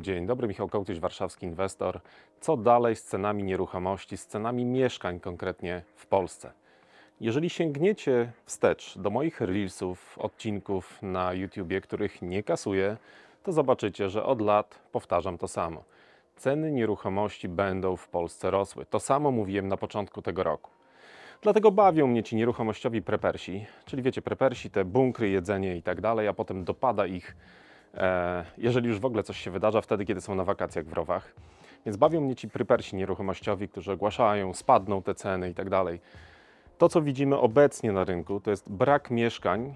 Dzień dobry, Michał Kołtyś, warszawski inwestor. Co dalej z cenami nieruchomości, z cenami mieszkań konkretnie w Polsce? Jeżeli sięgniecie wstecz do moich reelsów, odcinków na YouTubie, których nie kasuję, to zobaczycie, że od lat powtarzam to samo. Ceny nieruchomości będą w Polsce rosły. To samo mówiłem na początku tego roku. Dlatego bawią mnie ci nieruchomościowi prepersi, czyli wiecie, prepersi, te bunkry, jedzenie i tak dalej, a potem dopada ich E, jeżeli już w ogóle coś się wydarza, wtedy, kiedy są na wakacjach w rowach. Więc bawią mnie ci prypersi nieruchomościowi, którzy ogłaszają, spadną te ceny i tak dalej. To, co widzimy obecnie na rynku, to jest brak mieszkań,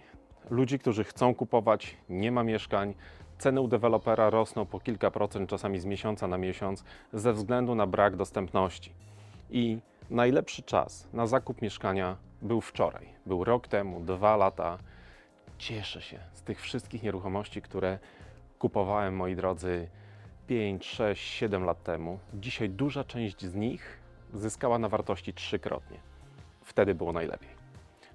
ludzi, którzy chcą kupować, nie ma mieszkań, ceny u dewelopera rosną po kilka procent, czasami z miesiąca na miesiąc, ze względu na brak dostępności. I najlepszy czas na zakup mieszkania był wczoraj, był rok temu, dwa lata, cieszę się z tych wszystkich nieruchomości, które kupowałem, moi drodzy, 5, 6, 7 lat temu. Dzisiaj duża część z nich zyskała na wartości trzykrotnie. Wtedy było najlepiej.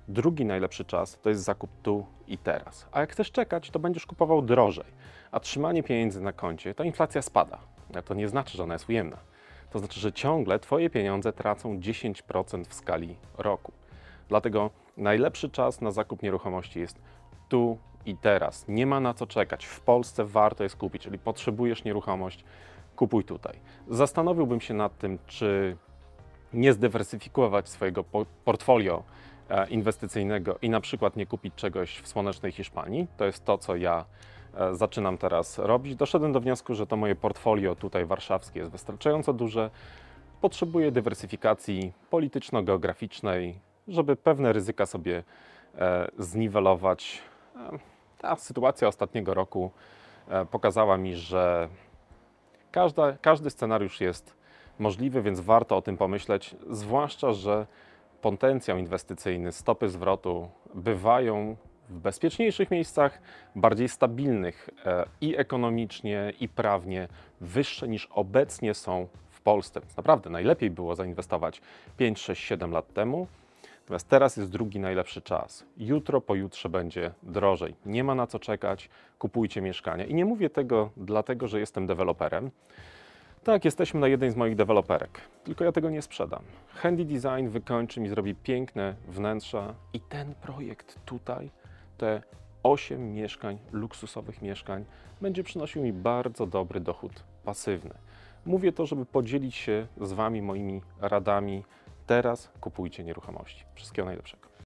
Drugi najlepszy czas to jest zakup tu i teraz. A jak chcesz czekać, to będziesz kupował drożej. A trzymanie pieniędzy na koncie, to inflacja spada. A to nie znaczy, że ona jest ujemna. To znaczy, że ciągle Twoje pieniądze tracą 10% w skali roku. Dlatego najlepszy czas na zakup nieruchomości jest tu i teraz. Nie ma na co czekać. W Polsce warto jest kupić, czyli potrzebujesz nieruchomość, kupuj tutaj. Zastanowiłbym się nad tym, czy nie zdywersyfikować swojego portfolio e, inwestycyjnego i na przykład nie kupić czegoś w słonecznej Hiszpanii. To jest to, co ja e, zaczynam teraz robić. Doszedłem do wniosku, że to moje portfolio tutaj warszawskie jest wystarczająco duże. Potrzebuję dywersyfikacji polityczno-geograficznej, żeby pewne ryzyka sobie e, zniwelować ta sytuacja ostatniego roku e, pokazała mi, że każda, każdy scenariusz jest możliwy, więc warto o tym pomyśleć, zwłaszcza, że potencjał inwestycyjny, stopy zwrotu bywają w bezpieczniejszych miejscach, bardziej stabilnych e, i ekonomicznie, i prawnie, wyższe niż obecnie są w Polsce. Naprawdę najlepiej było zainwestować 5, 6, 7 lat temu, teraz jest drugi najlepszy czas. Jutro, pojutrze będzie drożej. Nie ma na co czekać, kupujcie mieszkania. I nie mówię tego dlatego, że jestem deweloperem. Tak, jesteśmy na jednej z moich deweloperek, tylko ja tego nie sprzedam. Handy Design wykończy mi, zrobi piękne wnętrza i ten projekt tutaj, te 8 mieszkań, luksusowych mieszkań, będzie przynosił mi bardzo dobry dochód pasywny. Mówię to, żeby podzielić się z Wami moimi radami, Teraz kupujcie nieruchomości. Wszystkiego najlepszego.